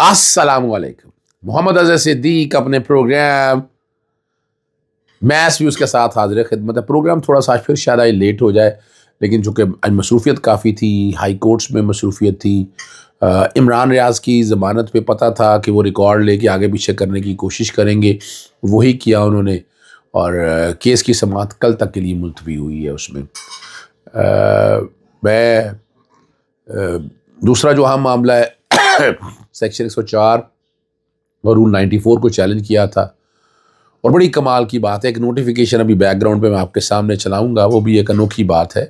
वालेकुम मोहम्मद अजहर सिद्दीक अपने programme mess भी उसके साथ हाजिर खिदमत है प्रोग्राम थोड़ा सा फिर शायद आई लेट हो जाए लेकिन चूँकि मसरूफियत काफ़ी थी हाई कोर्ट्स में मसरूफियत थी इमरान रियाज की ज़मानत पे पता था कि वो रिकॉर्ड लेके आगे पीछे करने की कोशिश करेंगे वही किया उन्होंने और केस की समात कल तक के लिए मुलतवी हुई है उसमें आ, मैं आ, दूसरा जो अहम मामला है सेक्शन 104 और रूल 94 को चैलेंज किया था और बड़ी कमाल की बात है एक नोटिफिकेशन अभी बैकग्राउंड पे मैं आपके सामने चलाऊंगा वो भी एक अनोखी बात है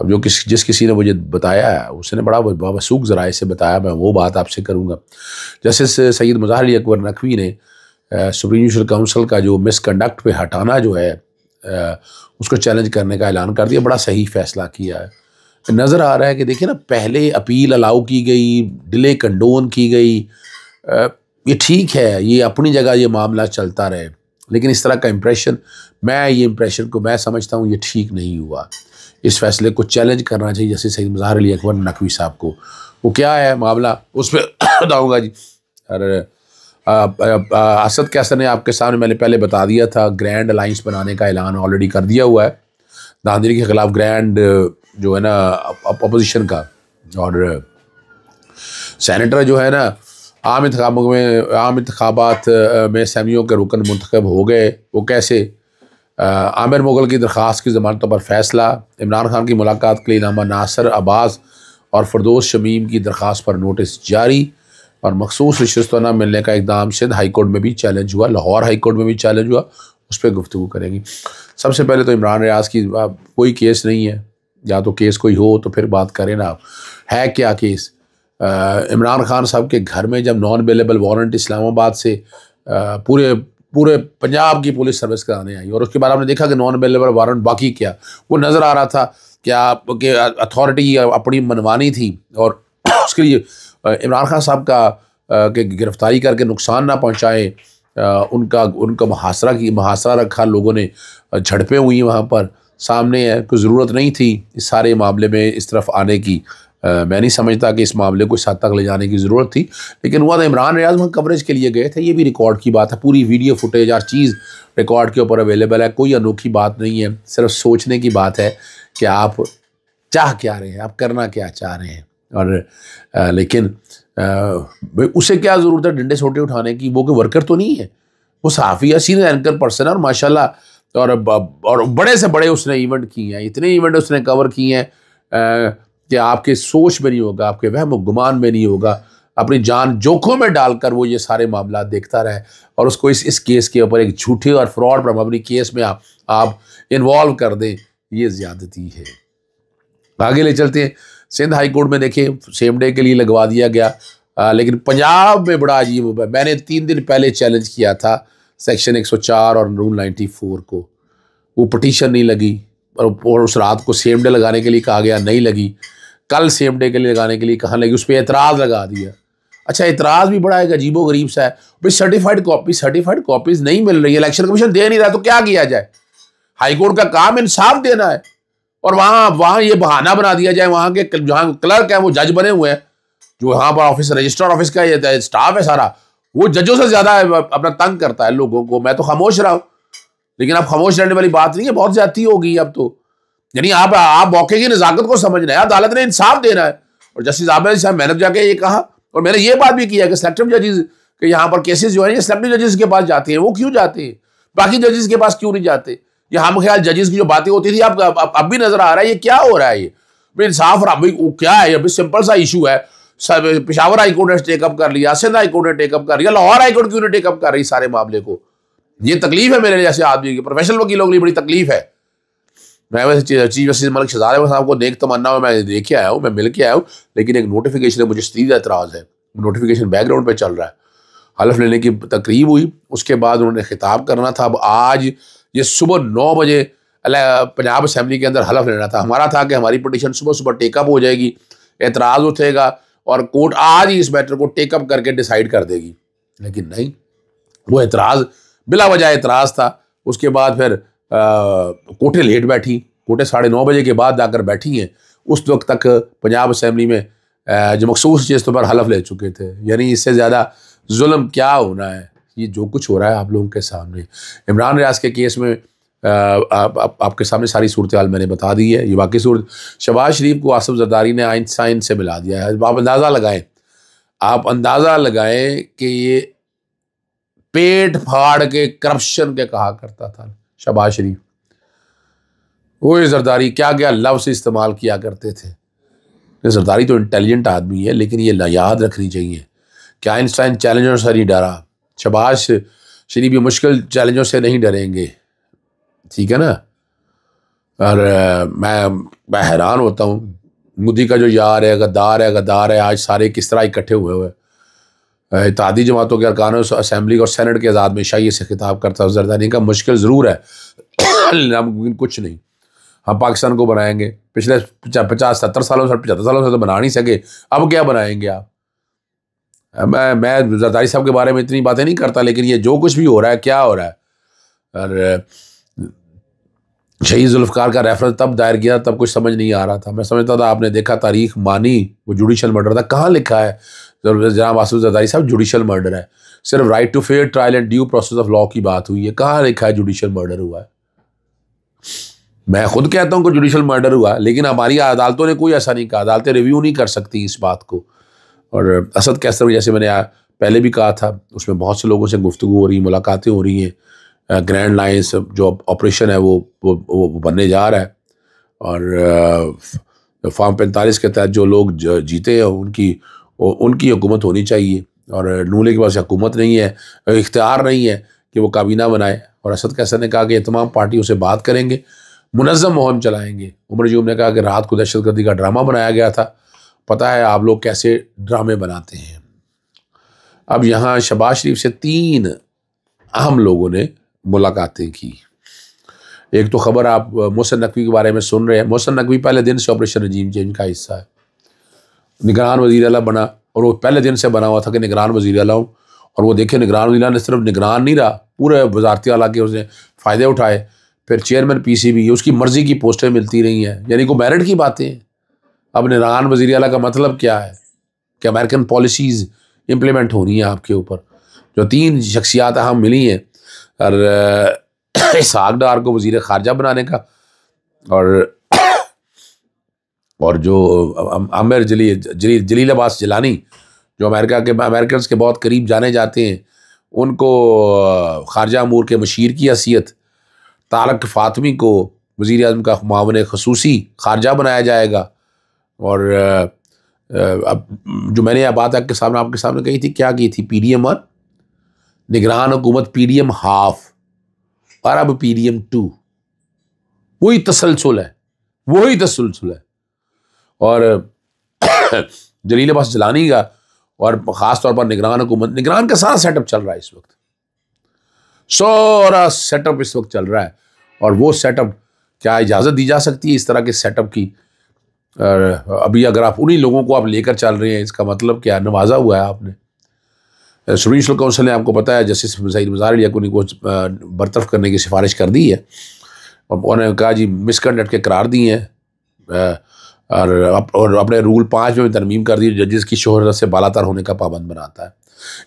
अब जो किस जिस किसी ने मुझे बताया है उसने बड़ा बावसूख ज़राए से बताया मैं वो बात आपसे करूँगा जस्टिस सैद मुजाहर अकबर नकवी ने सुप्रीम जुडिशल काउंसिल का जो मिसकंडक्ट पे हटाना जो है आ, उसको चैलेंज करने का ऐलान कर दिया बड़ा सही फैसला किया है नज़र आ रहा है कि देखिए ना पहले अपील अलाउ की गई डिले कंडोन की गई ये ठीक है ये अपनी जगह ये मामला चलता रहे लेकिन इस तरह का इम्प्रेशन मैं ये इम्प्रेशन को मैं समझता हूँ ये ठीक नहीं हुआ इस फैसले को चैलेंज करना चाहिए जैसे सईद मजहर अली अकबर नकवी साहब को वो क्या है मामला उस पर बताऊँगा जी अरे असद कैसर ने आपके सामने मैंने पहले बता दिया था ग्रैंड अलाइंस बनाने का ऐलान ऑलरेडी कर दिया हुआ है दांधली के ख़िलाफ़ ग्रैंड जो है ना अपोजिशन का और सैनिटर जो है ना आम इंतबात में आम इंतबात में सैमियों के रुकन मंतखब हो गए वो कैसे आमिर मुगल की दरख्वास्त की जमानतों पर फैसला इमरान खान की मुलाकात के लिए नामा नासर अब्बास और फरदोस शमीम की दरख्वास्त पर नोटिस जारी और मखसूस रिश्तों ना मिलने का इकदाम सिंध हाईकोर्ट में भी चैलेंज हुआ लाहौर हाईकोर्ट में भी चैलेंज हुआ उस पर गुफ्तु करेंगी सबसे पहले तो इमरान रियाज की कोई केस नहीं है या तो केस कोई हो तो फिर बात करें ना आप है क्या केस इमरान खान साहब के घर में जब नॉन अवेलेबल वारंट इस्लामाबाद से आ, पूरे पूरे पंजाब की पुलिस सर्विस कराने आई और उसके बाद आपने देखा कि नॉन अवेलेबल वारंट बाकी क्या वो नज़र आ रहा था कि आपके अथॉरिटी अपनी मनवानी थी और उसके लिए इमरान खान साहब का के गिरफ्तारी करके नुकसान ना पहुँचाए उनका उनका मुहासरा की मुहासरा रखा लोगों ने झड़पें हुई वहाँ पर सामने है कोई ज़रूरत नहीं थी इस सारे मामले में इस तरफ आने की आ, मैं नहीं समझता कि इस मामले को इस हद तक ले जाने की ज़रूरत थी लेकिन हुआ था इमरान रियाज वहाँ कवरेज के लिए गए थे ये भी रिकॉर्ड की बात है पूरी वीडियो फुटेज हर चीज़ रिकॉर्ड के ऊपर अवेलेबल है कोई अनोखी बात नहीं है सिर्फ सोचने की बात है कि आप चाह क्या रहे हैं आप करना क्या चाह रहे हैं और आ, लेकिन आ, उसे क्या ज़रूरत है डंडे सोटे उठाने की वो कोई वर्कर तो नहीं है वो साफ़ी या सीनियर एंकर पर्सन है और माशाल्लाह और और बड़े से बड़े उसने इवेंट किए हैं इतने इवेंट उसने कवर किए हैं कि आपके सोच में नहीं होगा आपके वहम गुमान में नहीं होगा अपनी जान जोखों में डालकर वो ये सारे मामला देखता रहे और उसको इस इस केस के ऊपर एक झूठे और फ्रॉड अपनी केस में आप आप इन्वॉल्व कर दें ये ज़्यादती है आगे ले चलते हैं सिंध हाई कोर्ट में देखें सेम डे के लिए लगवा दिया गया आ, लेकिन पंजाब में बड़ा अजीब मैंने तीन दिन पहले चैलेंज किया था सेक्शन 104 और रूल 94 को वो पटिशन नहीं लगी और उस रात को सेम डे लगाने के लिए कहा गया नहीं लगी कल सेम डे के लिए लगाने के लिए कहा लगी उस पर एतराज़ लगा दिया अच्छा एतराज़ भी बड़ा एक अजीबो गरीब सा है भाई सर्टिफाइड कॉपी सर्टिफाइड कॉपीज़ नहीं मिल रही है इलेक्शन कमीशन दे नहीं रहा तो क्या किया जाए हाईकोर्ट का काम इंसाफ देना है और वहाँ वहाँ ये बहाना बना दिया जाए वहाँ के जहाँ क्लर्क हैं वो जज बने हुए हैं जो वहां पर ऑफिस रजिस्ट्रार ऑफिस का ये स्टाफ है सारा वो जजों से ज्यादा अपना तंग करता है लोगों को मैं तो खामोश रहा हूँ लेकिन अब खामोश रहने वाली बात नहीं है बहुत ज्यादा होगी अब तो यानी आप आप मौके की नज़ाकत को समझना है अदालत ने इंसाफ देना है और जस्टिस आबिद साहब मैंने तो जाके ये कहा और मैंने ये बात भी किया कि सेलेक्टिव जजेस के यहाँ पर केसेस जो है ये सेलेक्टिव जजेस के पास जाते हैं वो क्यों जाते हैं बाकी जजेस के पास क्यों नहीं जाते ये हम ख्याल जजेस की जो बातें होती थी अब अब भी नजर आ रहा है ये क्या हो रहा है ये इंसाफ क्या है अभी सिंपल सा इशू है पिशावर हाईकोर्ट ने टेकअप कर लिया सिंध हाईकोर्ट ने टेकअप कर लिया लाहौर हाईकोर्ट क्यों नहीं टेकअप कर रही सारे मामले को ये तकलीफ है मेरे जैसे आदमी की प्रोफेशनल वकीलों के लिए बड़ी तकलीफ है मैं वैसे चीफ जस्टिस मलिक शजार साहब को नेक तमन्ना में मैं देख के आया हूँ मैं मिल के आया हूँ लेकिन एक नोटिफिकेशन है मुझे सीधा एतराज़ है नोटिफिकेशन बैकग्राउंड पर चल रहा है हलफ लेने की तकरीब हुई उसके बाद उन्होंने खिताब करना था अब आज ये सुबह नौ बजे पंजाब असम्बली के अंदर हलफ लेना था हमारा था कि हमारी पटिशन सुबह सुबह टेकअप हो जाएगी एतराज़ उठेगा और कोर्ट आज ही इस मैटर को टेकअप करके डिसाइड कर देगी लेकिन नहीं वो एतराज़ बिला वजह एतराज़ था उसके बाद फिर कोटे लेट बैठी कोटे साढ़े नौ बजे के बाद आकर बैठी हैं उस वक्त तक पंजाब असम्बली में जो मखसूस चीज़ तो पर हलफ ले चुके थे यानी इससे ज़्यादा जुल्म क्या होना है ये जो कुछ हो रहा है आप लोगों के सामने इमरान रियाज के केस में आप, आप, आपके सामने सारी सूरत हाल मैंने बता दी है ये बाकी सूरत शबाज शरीफ को आसफ जरदारी ने आइन साइन से मिला दिया है आप अंदाज़ा लगाएं आप अंदाज़ा लगाएं कि ये पेट फाड़ के करप्शन के कहा करता था शबाज शरीफ वो ये जरदारी क्या क्या लफ्स इस्तेमाल किया करते थे जरदारी तो इंटेलिजेंट आदमी है लेकिन ये याद रखनी चाहिए कि आइंस्टाइन चैलेंजों से नहीं डरा शबाज शरीफ ये मुश्किल चैलेंजों से नहीं डरेंगे ठीक है ना और मैं मैं हैरान होता हूँ मोदी का जो यार है गद्दार है गद्दार है आज सारे किस तरह इकट्ठे हुए हुए इतिहादी जमातों के अरकान असम्बली और सैनट के आज़ाद में शाही से खिताब करता हूँ जरदारी का मुश्किल ज़रूर है नामुमकिन कुछ नहीं हम पाकिस्तान को बनाएंगे पिछले पचास सत्तर सालों से पचहत्तर सालों से तो बना नहीं सके अब क्या बनाएंगे आप मैं मैं जरदारी साहब के बारे में इतनी बातें नहीं करता लेकिन ये जो कुछ भी हो रहा है क्या हो रहा है और शहीद जुल्फकार का रेफरेंस तब दायर किया तब कुछ समझ नहीं आ रहा था मैं समझता था आपने देखा तारीख मानी वो जुडिशल मर्डर था कहाँ लिखा है जनाब आसूफ जदारी साहब जुडिशल मर्डर है सिर्फ right to fair trial and due process of law की बात हुई है कहाँ लिखा है जुडिशल मर्डर हुआ है मैं खुद कहता हूँ कि जुडिशल मर्डर हुआ लेकिन हमारी अदालतों ने कोई ऐसा नहीं कहा अदालतें रिव्यू नहीं कर सकती इस बात को और असद कैसर जैसे मैंने पहले भी कहा था उसमें बहुत से लोगों से गुफ्तु हो रही मुलाकातें हो रही हैं ग्रैंड लाइन्स जो ऑपरेशन है वो वो वो बनने जा रहा है और फॉर्म पैंतालीस के तहत जो लोग जीते हैं उनकी उनकी हुकूमत होनी चाहिए और नूले के पास हुकूमत नहीं है इख्तियार नहीं है कि वो काबीना बनाए और असद कैसर ने कहा कि तमाम पार्टियों से बात करेंगे मुनज़म मुहम चलाएँगे उमर जूम ने कहा कि रात को दहशत गर्दी का ड्रामा बनाया गया था पता है आप लोग कैसे ड्रामे बनाते हैं अब यहाँ शबाज शरीफ से तीन अहम लोगों ने मुलाकातें की एक तो ख़बर आप मोहसन नकवी के बारे में सुन रहे हैं मोहसन नकवी पहले दिन से ऑपरेशन रजीम चेंज का हिस्सा है निगरान वजी अला बना और वो पहले दिन से बना हुआ था कि निगरान वजी अला हूँ और वो देखे निगरान वजी ने सिर्फ निगरान नहीं रहा पूरे वजारती अला के उसने फ़ायदे उठाए फिर चेयरमैन पी सी बी उसकी मर्ज़ी की पोस्टें मिलती रही हैं यानी को मेरिट की बातें अब निगरान वजी अला का मतलब क्या है कि अमेरिकन पॉलिसीज़ इम्प्लीमेंट हो रही हैं आपके ऊपर जो तीन शख्सियात अहम मिली हैं और इसहाक डार को वजीर खारजा बनाने का और और जो आमिर जली जली जलील अब्बास जलानी जो अमेरिका के अमेरिकन के बहुत करीब जाने जाते हैं उनको खारजा अमूर के मशीर की हैसियत तारक फातमी को वज़ी अजम का मावन खसूसी खारजा बनाया जाएगा और अब जो मैंने बात आपके सामने आपके सामने कही थी क्या की थी पी डी एम वन निगरान हुकूमत पी डी एम हाफ और अब पी डी एम टू वही तसलसल है वही तसलसल है और जलील बस जलानी का और ख़ास तौर पर निगरान हुकूमत निगरान का सारा सेटअप चल रहा है इस वक्त सारा सेटअप इस वक्त चल रहा है और वो सेटअप क्या इजाज़त दी जा सकती है इस तरह के सेटअप की अभी अगर आप उन्हीं लोगों को आप लेकर चल रहे हैं इसका मतलब क्या नवाजा हुआ है आपने जुडिशल कौंसिल ने आपको पता है जस्टिस सईद मज़ार याकूनी को बरतफ करने की सिफारिश कर दी है उन्होंने कहा जी मिसकंडक्ट के करार दिए हैं और अप, और अपने रूल पाँच में भी तरमीम कर दी जजेस की शहरत से बालातर होने का पाबंद बनाता है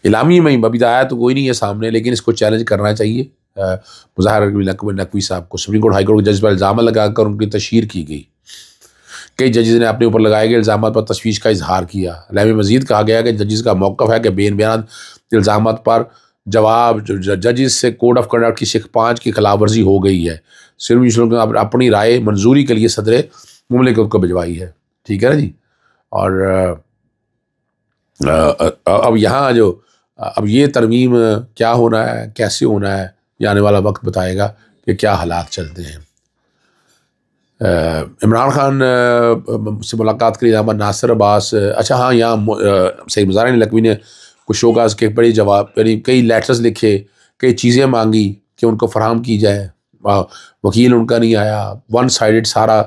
इलामी में अभी तो आया तो कोई नहीं है सामने लेकिन इसको चैलेंज करना चाहिए मुजाहर नकवी नकवी साहब को सुप्रीम कोर्ट हाई कोर्ट के जज पर इल्ज़ाम लगाकर उनकी तशहर की गई कई जजेज़ ने अपने ऊपर लगाए गए इल्ज़ाम पर तशवीश का इजहार किया लहम मजीद कहा गया कि जजेस का मौक़ है कि बेन बयान इल्ज़ाम पर जवाब जजेस से कोड ऑफ कंडक्ट की शिख पाँच की खिलाफ वर्जी हो गई है सिर्फ अपनी राय मंजूरी के लिए सदर ममलिकत को भिजवाई है ठीक है ना जी और अब यहाँ जो अब ये तरमीम क्या होना है कैसे होना है ये आने वाला वक्त बताएगा कि क्या हालात चलते हैं इमरान uh, खान uh, से मुलाकात करी अहमद नासिर अब्बास uh, अच्छा हाँ यहाँ सही मुजारा लकवी ने कुछ शोकाज के बड़े जवाब यानी कई लेटर्स लिखे कई चीज़ें मांगी कि उनको फराहम की जाए वकील उनका नहीं आया वन साइड सारा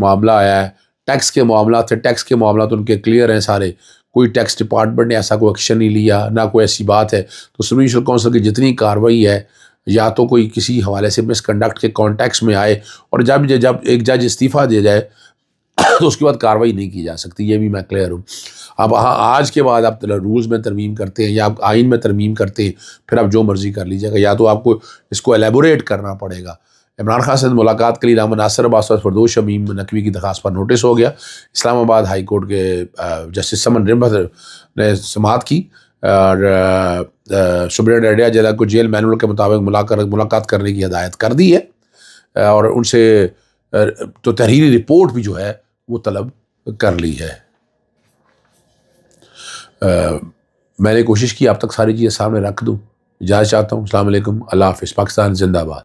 मामला आया है टैक्स के मामला थे टैक्स के मामला तो उनके क्लियर हैं सारे कोई टैक्स डिपार्टमेंट ने ऐसा कोई एक्शन नहीं लिया ना कोई ऐसी बात है तो सुप्रीम कौंसिल की जितनी कार्रवाई है या तो कोई किसी हवाले से मिसकंडक्ट के कॉन्टैक्ट्स में आए और जब जब एक जज इस्तीफ़ा दे जाए तो उसके बाद कार्रवाई नहीं की जा सकती ये भी मैं क्लियर हूँ अब हाँ आज के बाद आप रूल्स में तरमीम करते हैं या आप आइन में तरमीम करते हैं फिर आप जो मर्ज़ी कर लीजिएगा या तो आपको इसको एलेबोरेट करना पड़ेगा इमरान खान से मुलाकात के लिए नाम नासर अब्बास फरदोश शमीम नकवी की दरखास्त पर नोटिस हो गया इस्लामाबाद हाई कोर्ट के जस्टिस समन रिम्भत ने समात की और सुब्रेड एडिया जला को जेल मैनुअल के मुताबिक मुलाकात मुलाकात करने की हदायत कर दी है और उनसे तो तहरीरी रिपोर्ट भी जो है वो तलब कर ली है आ, मैंने कोशिश की अब तक सारी चीज़ें सामने रख दूँ जाना चाहता हूँ अल्लाह हाफ़ पाकिस्तान जिंदाबाद